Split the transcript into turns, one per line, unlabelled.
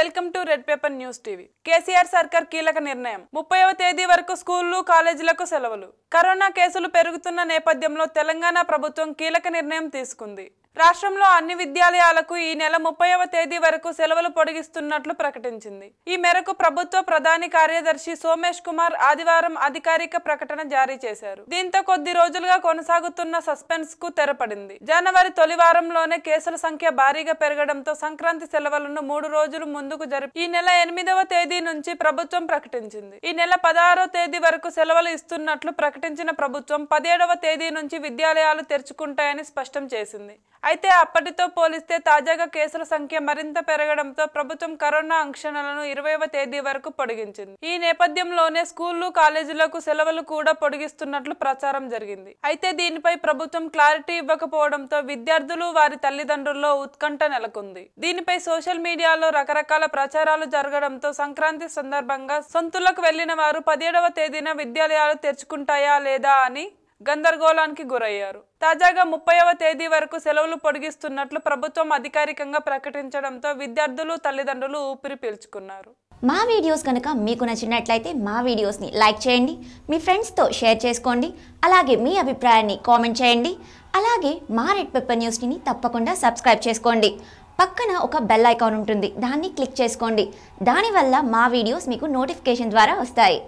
welcome to red paper news TV KCR సర్కార్ కీలక నిర్ణయం ముప్పైవ తేదీ వరకు స్కూళ్లు కాలేజీలకు సెలవులు కరోనా కేసులు పెరుగుతున్న నేపథ్యంలో తెలంగాణ ప్రభుత్వం కీలక నిర్ణయం తీసుకుంది రాష్ట్రంలో అన్ని విద్యాలయాలకు ఈ నెల ముప్పైవ తేదీ వరకు సెలవులు పొడిగిస్తున్నట్లు ప్రకటించింది ఈ మేరకు ప్రభుత్వ ప్రధాని కార్యదర్శి సోమేష్ కుమార్ ఆదివారం అధికారిక ప్రకటన జారీ చేశారు దీంతో కొద్ది రోజులుగా కొనసాగుతున్న సస్పెన్స్ కు తెరపడింది జనవరి తొలి వారంలోనే కేసుల సంఖ్య భారీగా పెరగడంతో సంక్రాంతి సెలవులను మూడు రోజులు ముందుకు జరిపి ఈ నెల ఎనిమిదవ తేదీ నుంచి ప్రభుత్వం ప్రకటించింది ఈ నెల పదహారవ తేదీ వరకు సెలవులు ఇస్తున్నట్లు ప్రకటించిన ప్రభుత్వం పదిహేడవ తేదీ నుంచి విద్యాలయాలు తెరుచుకుంటాయని స్పష్టం చేసింది అయితే అప్పటితో పోలిస్తే తాజాగా కేసుల సంఖ్య మరింత పెరగడంతో ప్రభుత్వం కరోనా అంక్షణలను ఇరవైవ తేదీ వరకు పొడిగించింది ఈ నేపథ్యంలోనే స్కూళ్లు కాలేజీలకు సెలవులు కూడా పొడిగిస్తున్నట్లు ప్రచారం జరిగింది అయితే దీనిపై ప్రభుత్వం క్లారిటీ ఇవ్వకపోవడంతో విద్యార్థులు వారి తల్లిదండ్రుల్లో ఉత్కంఠ నెలకొంది దీనిపై సోషల్ మీడియాలో రకరకాల ప్రచారాలు జరగడంతో సంక్రాంతి సందర్భంగా సొంతులకు వెళ్లిన వారు పదిహేడవ తేదీన విద్యాలయాలు తెరుచుకుంటాయా లేదా అని గందరగోళానికి గురయ్యారు తాజాగా ముప్పైవ తేదీ వరకు సెలవులు పొడిగిస్తున్నట్లు ప్రభుత్వం అధికారికంగా ప్రకటించడంతో విద్యార్థులు తల్లిదండ్రులు ఊపిరి పీల్చుకున్నారు
మా వీడియోస్ కనుక మీకు నచ్చినట్లయితే మా వీడియోస్ని లైక్ చేయండి మీ ఫ్రెండ్స్తో షేర్ చేసుకోండి అలాగే మీ అభిప్రాయాన్ని కామెంట్ చేయండి అలాగే మా రెడ్ పెప్పర్ న్యూస్ని తప్పకుండా సబ్స్క్రైబ్ చేసుకోండి పక్కన ఒక బెల్ ఐకాన్ ఉంటుంది దాన్ని క్లిక్ చేసుకోండి దానివల్ల మా వీడియోస్ మీకు నోటిఫికేషన్ ద్వారా వస్తాయి